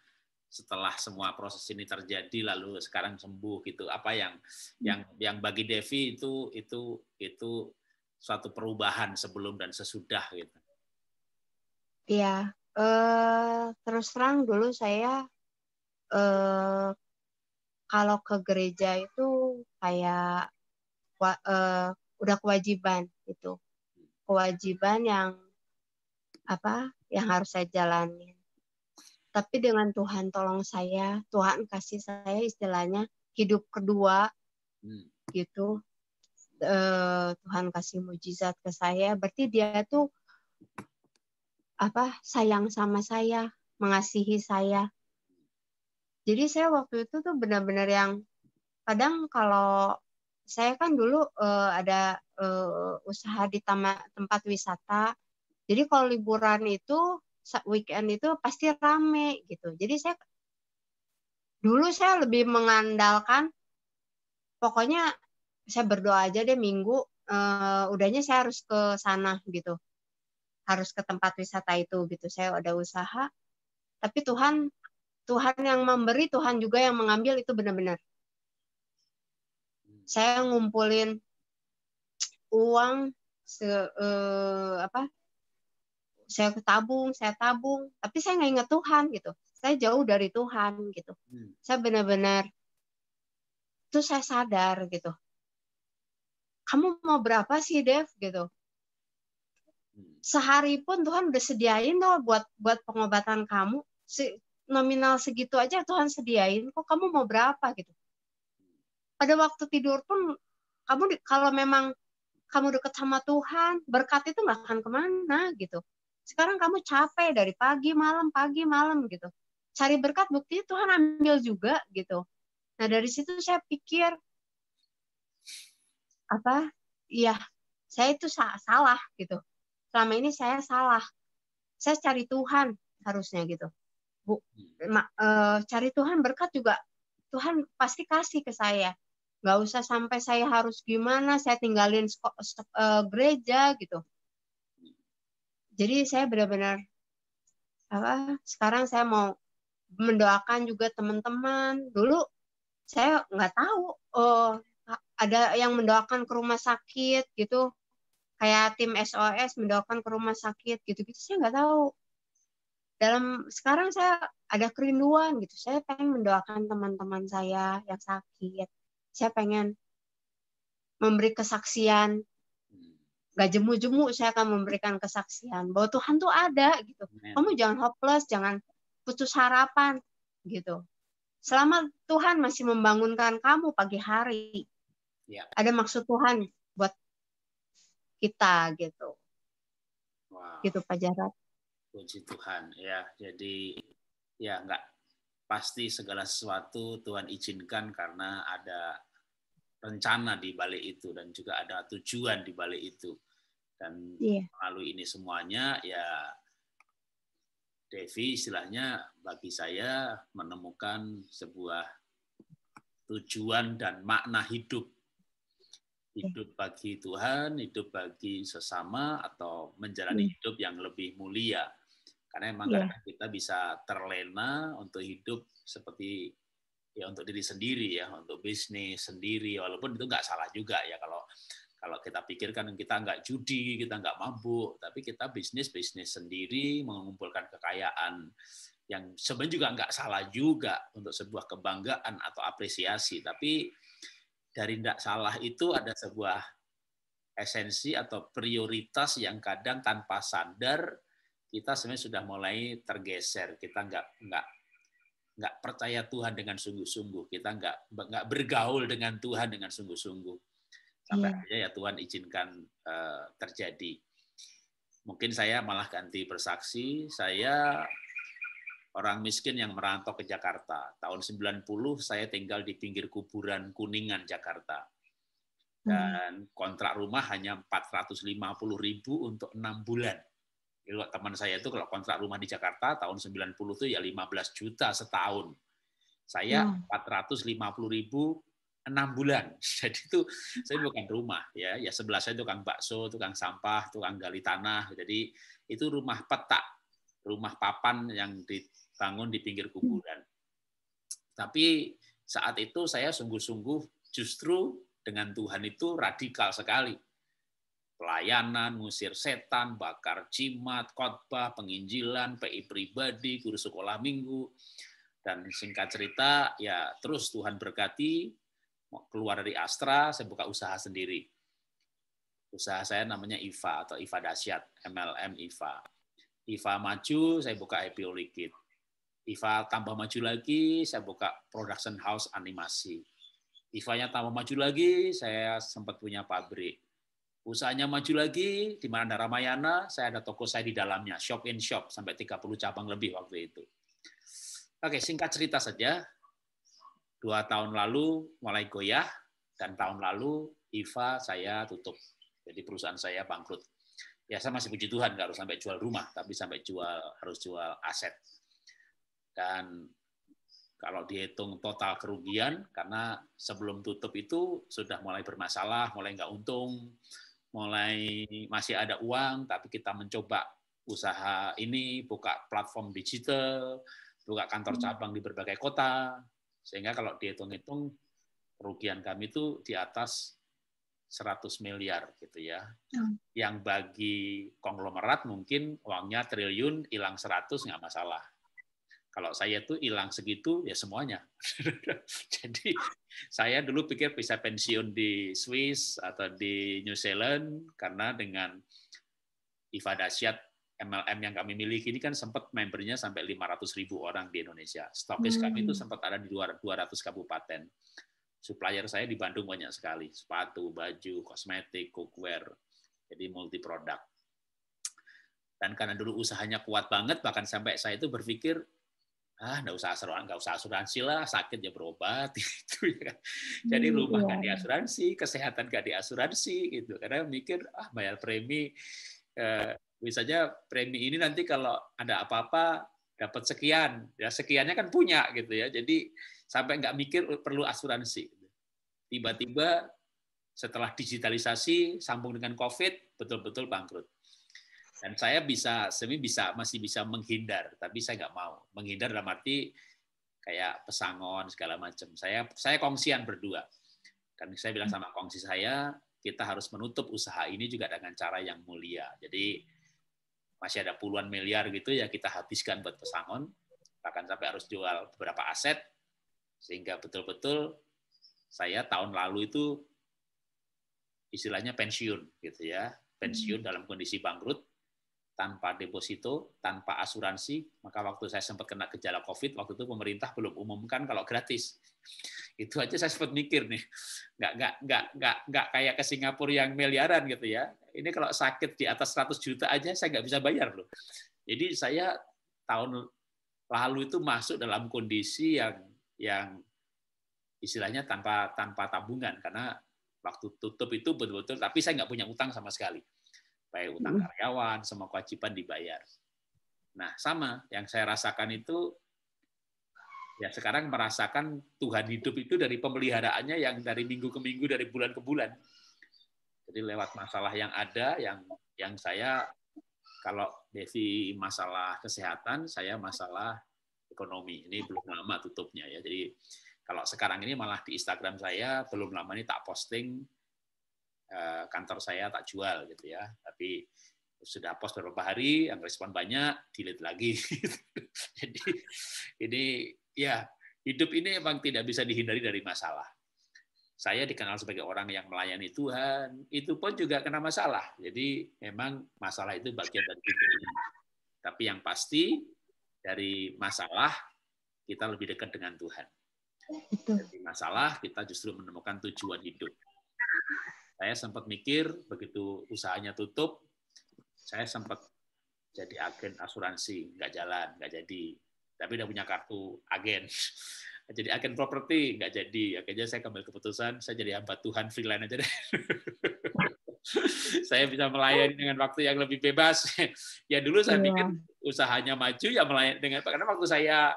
setelah semua proses ini terjadi lalu sekarang sembuh gitu apa yang hmm. yang yang bagi Devi itu itu itu suatu perubahan sebelum dan sesudah gitu ya eh, terus terang dulu saya eh, kalau ke gereja itu kayak eh, udah kewajiban itu kewajiban yang apa yang harus saya jalanin tapi dengan Tuhan tolong saya Tuhan kasih saya istilahnya hidup kedua hmm. gitu uh, Tuhan kasih mujizat ke saya berarti dia tuh apa sayang sama saya mengasihi saya jadi saya waktu itu tuh benar-benar yang kadang kalau saya kan dulu uh, ada uh, usaha di tempat wisata jadi kalau liburan itu weekend itu pasti rame gitu. Jadi saya dulu saya lebih mengandalkan pokoknya saya berdoa aja deh minggu uh, udahnya saya harus ke sana gitu. Harus ke tempat wisata itu gitu. Saya ada usaha tapi Tuhan Tuhan yang memberi, Tuhan juga yang mengambil itu benar-benar. Saya ngumpulin uang se, uh, apa saya tabung saya tabung tapi saya nggak ingat Tuhan gitu saya jauh dari Tuhan gitu hmm. saya benar-benar terus saya sadar gitu kamu mau berapa sih Dev gitu hmm. sehari pun Tuhan udah sediain loh buat buat pengobatan kamu Se nominal segitu aja Tuhan sediain kok kamu mau berapa gitu pada waktu tidur pun kamu kalau memang kamu deket sama Tuhan berkat itu nggak akan kemana gitu sekarang kamu capek dari pagi malam, pagi malam gitu. Cari berkat buktinya Tuhan ambil juga gitu. Nah dari situ saya pikir apa? Iya, saya itu salah gitu. Selama ini saya salah. Saya cari Tuhan harusnya gitu. Bu, ma, e, cari Tuhan berkat juga Tuhan pasti kasih ke saya nggak usah sampai saya harus gimana saya tinggalin eh, gereja gitu jadi saya benar-benar apa sekarang saya mau mendoakan juga teman-teman dulu saya nggak tahu oh ada yang mendoakan ke rumah sakit gitu kayak tim SOS mendoakan ke rumah sakit gitu-gitu saya nggak tahu dalam sekarang saya ada kerinduan gitu saya pengen mendoakan teman-teman saya yang sakit saya pengen memberi kesaksian nggak jemu-jemu saya akan memberikan kesaksian bahwa Tuhan tuh ada gitu. Amen. Kamu jangan hopeless, jangan putus harapan gitu. Selama Tuhan masih membangunkan kamu pagi hari, ya. ada maksud Tuhan buat kita gitu. Wow. Gitu Pak Jarod Puji Tuhan ya. Jadi ya nggak pasti segala sesuatu Tuhan izinkan karena ada rencana di balik itu dan juga ada tujuan di balik itu. Dan yeah. melalui ini semuanya ya Devi istilahnya bagi saya menemukan sebuah tujuan dan makna hidup. Hidup bagi Tuhan, hidup bagi sesama atau menjalani yeah. hidup yang lebih mulia. Karena memang yeah. kita bisa terlena untuk hidup seperti ya untuk diri sendiri ya untuk bisnis sendiri walaupun itu nggak salah juga ya kalau kalau kita pikirkan kita nggak judi kita nggak mabuk tapi kita bisnis bisnis sendiri mengumpulkan kekayaan yang sebenarnya juga nggak salah juga untuk sebuah kebanggaan atau apresiasi tapi dari tidak salah itu ada sebuah esensi atau prioritas yang kadang tanpa sadar kita sebenarnya sudah mulai tergeser kita nggak nggak nggak percaya Tuhan dengan sungguh-sungguh, kita nggak nggak bergaul dengan Tuhan dengan sungguh-sungguh. Sampai yeah. aja ya Tuhan izinkan uh, terjadi. Mungkin saya malah ganti bersaksi, saya orang miskin yang merantau ke Jakarta. Tahun 90 saya tinggal di pinggir kuburan Kuningan, Jakarta. Hmm. Dan kontrak rumah hanya 450 ribu untuk enam bulan kalau teman saya itu kalau kontrak rumah di Jakarta tahun 90 itu ya 15 juta setahun. Saya hmm. puluh ribu enam bulan. (laughs) Jadi itu saya bukan rumah ya. Ya sebelah saya tukang bakso, tukang sampah, tukang gali tanah. Jadi itu rumah petak, rumah papan yang dibangun di pinggir kuburan. Tapi saat itu saya sungguh-sungguh justru dengan Tuhan itu radikal sekali pelayanan, ngusir setan, bakar jimat, khotbah, penginjilan, PI pribadi, guru sekolah minggu. Dan singkat cerita, ya terus Tuhan berkati, keluar dari Astra, saya buka usaha sendiri. Usaha saya namanya IVA atau IVA Dasyat, MLM IVA. IVA maju, saya buka IPO Liquid. IVA tambah maju lagi, saya buka production house animasi. IVA-nya tambah maju lagi, saya sempat punya pabrik Usahanya maju lagi, di mana ada Ramayana, saya ada toko saya di dalamnya, shop in shop, sampai 30 cabang lebih waktu itu. Oke, singkat cerita saja. Dua tahun lalu mulai goyah, dan tahun lalu Iva saya tutup. Jadi perusahaan saya bangkrut. Ya saya masih puji Tuhan nggak harus sampai jual rumah, tapi sampai jual harus jual aset. Dan kalau dihitung total kerugian, karena sebelum tutup itu sudah mulai bermasalah, mulai nggak untung, mulai masih ada uang tapi kita mencoba usaha ini buka platform digital buka kantor hmm. cabang di berbagai kota sehingga kalau dihitung-hitung kerugian kami itu di atas 100 miliar gitu ya. Hmm. Yang bagi konglomerat mungkin uangnya triliun hilang 100 nggak masalah. Kalau saya tuh hilang segitu, ya semuanya. (laughs) Jadi saya dulu pikir bisa pensiun di Swiss atau di New Zealand, karena dengan IFA Dasyat MLM yang kami miliki ini kan sempat membernya sampai 500 ribu orang di Indonesia. Stokis hmm. kami itu sempat ada di 200 kabupaten. Supplier saya di Bandung banyak sekali, sepatu, baju, kosmetik, cookware, jadi multi produk. Dan karena dulu usahanya kuat banget, bahkan sampai saya itu berpikir ah nggak usah asuransi nggak usah asuransi lah sakit ya berobat (laughs) gitu ya kan. jadi iya. rumah nggak diasuransi kesehatan nggak diasuransi gitu karena mikir ah bayar premi eh, misalnya premi ini nanti kalau ada apa-apa dapat sekian ya sekiannya kan punya gitu ya jadi sampai nggak mikir perlu asuransi tiba-tiba setelah digitalisasi sambung dengan covid betul-betul bangkrut dan saya bisa, semi bisa, masih bisa menghindar, tapi saya nggak mau. Menghindar dalam arti kayak pesangon segala macam. Saya saya kongsian berdua. Dan saya bilang sama kongsi saya, kita harus menutup usaha ini juga dengan cara yang mulia. Jadi masih ada puluhan miliar gitu ya kita habiskan buat pesangon, bahkan sampai harus jual beberapa aset sehingga betul-betul saya tahun lalu itu istilahnya pensiun gitu ya pensiun hmm. dalam kondisi bangkrut tanpa deposito, tanpa asuransi, maka waktu saya sempat kena gejala COVID, waktu itu pemerintah belum umumkan kalau gratis. Itu aja saya sempat mikir nih, nggak nggak nggak nggak nggak kayak ke Singapura yang miliaran gitu ya. Ini kalau sakit di atas 100 juta aja saya nggak bisa bayar loh. Jadi saya tahun lalu itu masuk dalam kondisi yang yang istilahnya tanpa tanpa tabungan karena waktu tutup itu betul-betul tapi saya nggak punya utang sama sekali baik utang karyawan, semua kewajiban dibayar. Nah, sama yang saya rasakan itu ya sekarang merasakan Tuhan hidup itu dari pemeliharaannya yang dari minggu ke minggu, dari bulan ke bulan. Jadi lewat masalah yang ada yang yang saya kalau Devi masalah kesehatan, saya masalah ekonomi. Ini belum lama tutupnya ya. Jadi kalau sekarang ini malah di Instagram saya belum lama ini tak posting Eh, kantor saya tak jual gitu ya. Tapi sudah post beberapa hari, yang respon banyak, delete lagi. (laughs) Jadi ini ya hidup ini emang tidak bisa dihindari dari masalah. Saya dikenal sebagai orang yang melayani Tuhan, itu pun juga kena masalah. Jadi emang masalah itu bagian dari hidup ini. Tapi yang pasti dari masalah kita lebih dekat dengan Tuhan. Dari masalah kita justru menemukan tujuan hidup saya sempat mikir begitu usahanya tutup, saya sempat jadi agen asuransi, nggak jalan, nggak jadi. Tapi udah punya kartu agen. (laughs) Jadi agen properti, nggak jadi. Akhirnya saya kembali keputusan, saya jadi hamba Tuhan freelance aja deh. (laughs) saya bisa melayani dengan waktu yang lebih bebas. (laughs) ya dulu saya iya. pikir usahanya maju, ya melayani dengan... Karena waktu saya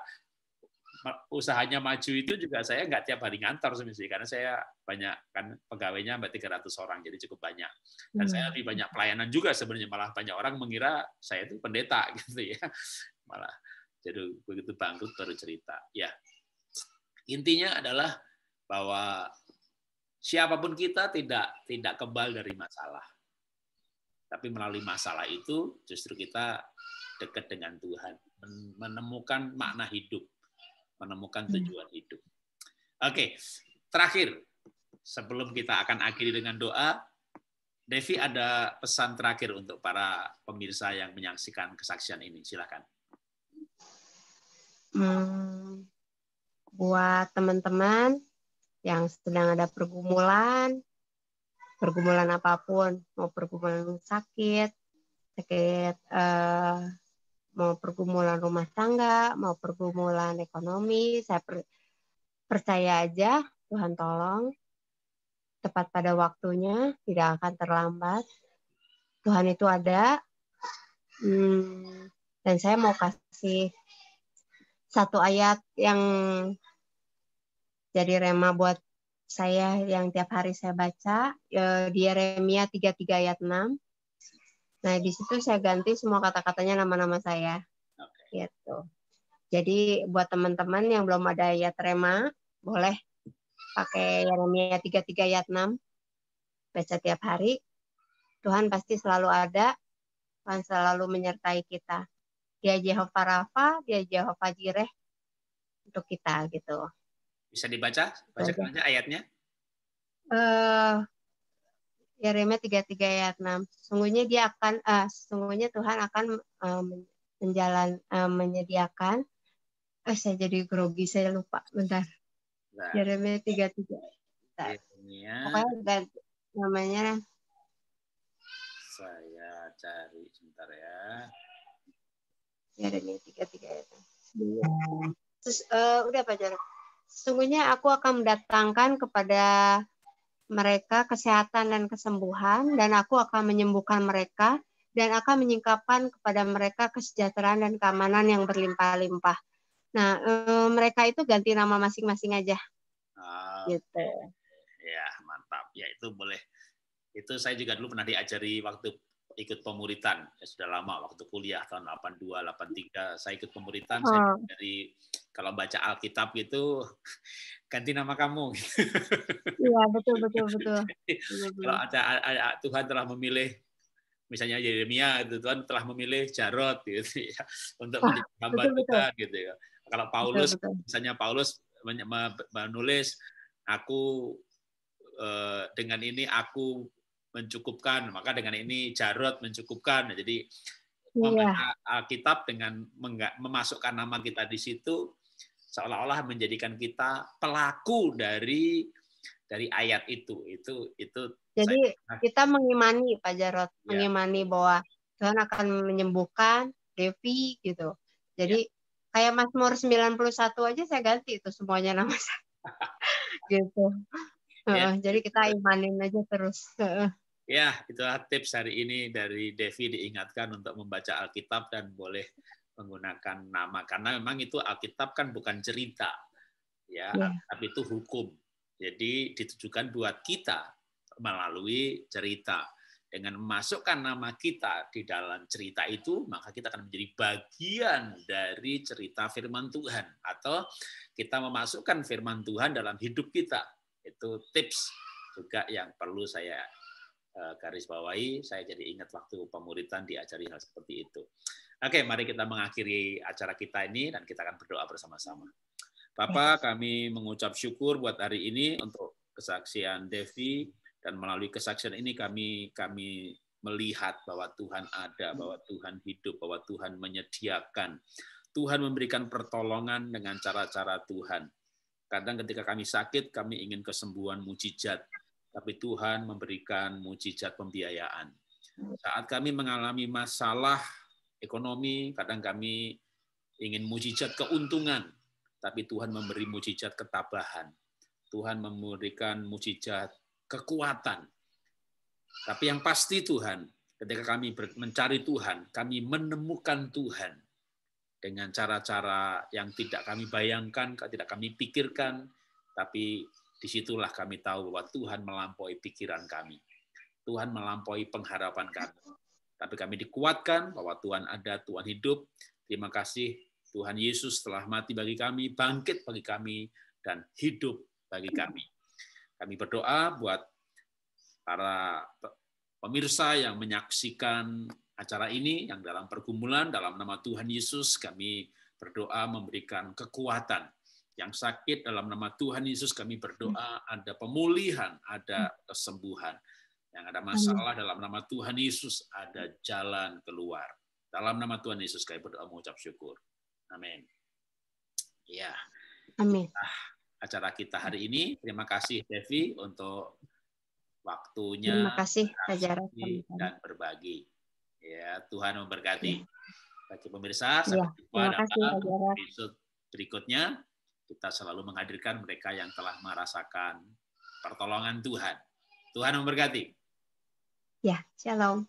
usahanya maju itu juga saya nggak tiap hari ngantor sebenarnya karena saya banyak kan pegawainya mbak 300 orang jadi cukup banyak dan saya hmm. lebih banyak pelayanan juga sebenarnya malah banyak orang mengira saya itu pendeta (laughs) gitu ya malah jadi begitu bangkrut baru cerita ya intinya adalah bahwa siapapun kita tidak tidak kebal dari masalah tapi melalui masalah itu justru kita dekat dengan Tuhan menemukan makna hidup menemukan hmm. tujuan hidup. Oke, terakhir sebelum kita akan akhiri dengan doa, Devi ada pesan terakhir untuk para pemirsa yang menyaksikan kesaksian ini. Silakan. Hmm, buat teman-teman yang sedang ada pergumulan, pergumulan apapun, mau pergumulan sakit, sakit eh, mau pergumulan rumah tangga, mau pergumulan ekonomi, saya per, percaya aja Tuhan tolong tepat pada waktunya, tidak akan terlambat. Tuhan itu ada. Hmm, dan saya mau kasih satu ayat yang jadi rema buat saya yang tiap hari saya baca eh, di Yeremia 33 ayat 6. Nah, di situ saya ganti semua kata-katanya nama-nama saya. Okay. Gitu. Jadi buat teman-teman yang belum ada ayat rema, boleh pakai Yeremia 33 ayat 6. Baca tiap hari. Tuhan pasti selalu ada. Tuhan selalu menyertai kita. Dia Jehovah Rafa, dia Jehovah Jireh untuk kita gitu. Bisa dibaca? baca aja ayatnya. uh, Yeremia 33 ayat 6. Sesungguhnya dia akan uh, sesungguhnya Tuhan akan uh, menjalan uh, menyediakan oh, saya jadi grogi, saya lupa. Bentar. Nah. Yeremia 33. Bentar. Pokoknya ganti namanya. Saya cari sebentar ya. Yeremia 33 ayat 6. Terus, uh, udah Pak Jarok. Sesungguhnya aku akan mendatangkan kepada mereka kesehatan dan kesembuhan, dan aku akan menyembuhkan mereka, dan akan menyingkapkan kepada mereka kesejahteraan dan keamanan yang berlimpah-limpah. Nah, eh, mereka itu ganti nama masing-masing aja. Uh, gitu. Ya, mantap. Ya, itu boleh. Itu saya juga dulu pernah diajari waktu ikut pemuritan. Ya, sudah lama, waktu kuliah tahun 82, 83. Saya ikut pemuritan, uh. saya oh. dari kalau baca Alkitab gitu (laughs) ganti nama kamu. Iya betul betul betul. (laughs) Iya, iya. kalau ada, ada Tuhan telah memilih misalnya Yeremia itu Tuhan telah memilih Jarot gitu ya (laughs) untuk ah, menjadi hamba Tuhan gitu ya. Kalau Paulus betul, betul. misalnya Paulus menulis aku e, dengan ini aku mencukupkan maka dengan ini Jarot mencukupkan nah, jadi iya. Alkitab dengan memasukkan nama kita di situ seolah-olah menjadikan kita pelaku dari dari ayat itu. Itu itu Jadi saya... kita mengimani Pak Jarot, ya. mengimani bahwa Tuhan akan menyembuhkan Devi gitu. Jadi ya. kayak Mazmur 91 aja saya ganti itu semuanya nama saya. (laughs) gitu. Ya. jadi kita imanin aja terus. Ya, itulah tips hari ini dari Devi diingatkan untuk membaca Alkitab dan boleh menggunakan nama karena memang itu Alkitab kan bukan cerita ya yeah. Alkitab itu hukum jadi ditujukan buat kita melalui cerita dengan memasukkan nama kita di dalam cerita itu maka kita akan menjadi bagian dari cerita firman Tuhan atau kita memasukkan firman Tuhan dalam hidup kita itu tips juga yang perlu saya eh, garis bawahi saya jadi ingat waktu pemuritan diajari hal seperti itu Oke, mari kita mengakhiri acara kita ini dan kita akan berdoa bersama-sama. Bapak, kami mengucap syukur buat hari ini untuk kesaksian Devi dan melalui kesaksian ini kami kami melihat bahwa Tuhan ada, hmm. bahwa Tuhan hidup, bahwa Tuhan menyediakan. Tuhan memberikan pertolongan dengan cara-cara Tuhan. Kadang ketika kami sakit, kami ingin kesembuhan mujizat, tapi Tuhan memberikan mujizat pembiayaan. Hmm. Saat kami mengalami masalah ekonomi, kadang kami ingin mujizat keuntungan, tapi Tuhan memberi mujizat ketabahan. Tuhan memberikan mujizat kekuatan. Tapi yang pasti Tuhan, ketika kami mencari Tuhan, kami menemukan Tuhan dengan cara-cara yang tidak kami bayangkan, tidak kami pikirkan, tapi disitulah kami tahu bahwa Tuhan melampaui pikiran kami. Tuhan melampaui pengharapan kami tapi kami dikuatkan bahwa Tuhan ada, Tuhan hidup. Terima kasih Tuhan Yesus telah mati bagi kami, bangkit bagi kami, dan hidup bagi kami. Kami berdoa buat para pemirsa yang menyaksikan acara ini, yang dalam pergumulan, dalam nama Tuhan Yesus, kami berdoa memberikan kekuatan. Yang sakit dalam nama Tuhan Yesus kami berdoa ada pemulihan, ada kesembuhan. Yang ada masalah dalam nama Tuhan Yesus ada jalan keluar. Dalam nama Tuhan Yesus kami berdoa mengucap syukur. Amin. Ya. Amin. Nah, acara kita hari ini. Terima kasih Devi untuk waktunya. Terima kasih ajaran dan berbagi. Ya, Tuhan memberkati. Iya. Bagi pemirsa, sampai ya, jumpa dalam episode berikutnya. Kita selalu menghadirkan mereka yang telah merasakan pertolongan Tuhan. Tuhan memberkati. 呀，加油！